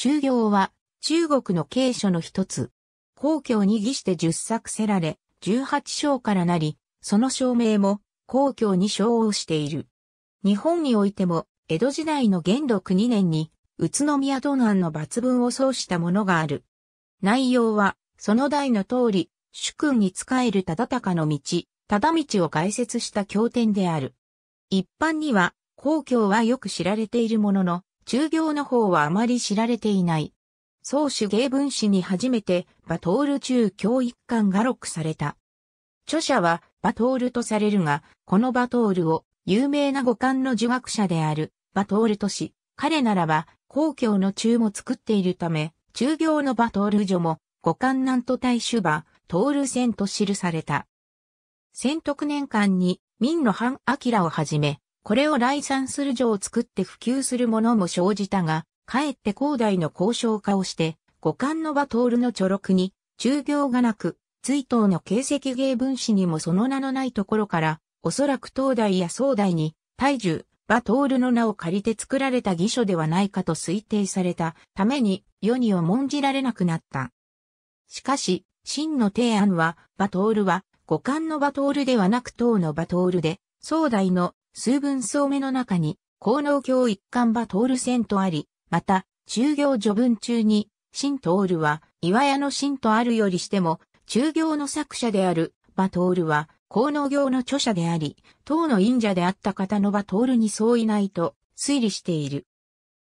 中行は中国の経書の一つ。皇居に儀して十作せられ、十八章からなり、その証明も皇居に称をしている。日本においても、江戸時代の元禄2年に、宇都宮都南の抜文を奏したものがある。内容は、その代の通り、主君に仕える忠高の道、忠道を解説した経典である。一般には、皇居はよく知られているものの、中行の方はあまり知られていない。宗主芸文史に初めてバトール中教一巻が録された。著者はバトールとされるが、このバトールを有名な五感の儒学者であるバトールとし、彼ならば公共の中も作っているため、中行のバトール女も五感南都大主馬、トール戦と記された。戦徳年間に、民の藩明をはじめ、これを来産する女を作って普及する者も生じたが、かえって広大の交渉化をして、五冠の馬ルの著録に、中行がなく、追悼の形跡芸文史にもその名のないところから、おそらく東大や総大に、大樹、馬ルの名を借りて作られた義書ではないかと推定されたために、世に重んじられなくなった。しかし、真の提案は、馬ルは、五冠の馬ルではなく党の馬ルで、総大の数分層目の中に、高能教一貫場通る線とあり、また、中行序文中に、新通るは、岩屋の新とあるよりしても、中行の作者である、場通は、高能行の著者であり、当の忍者であった方の場通に相違ないと推理している。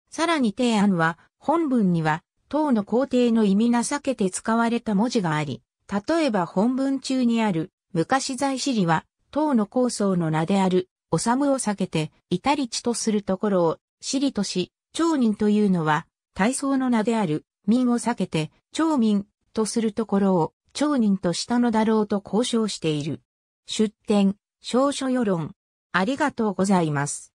さらに提案は、本文には、当の皇帝の意味なさけて使われた文字があり、例えば本文中にある、昔在史理は、当の構想の名である、おさむを避けて、いたりちとするところを、しりとし、町人というのは、体操の名である、民を避けて、町民とするところを、町人としたのだろうと交渉している。出典、少書世論。ありがとうございます。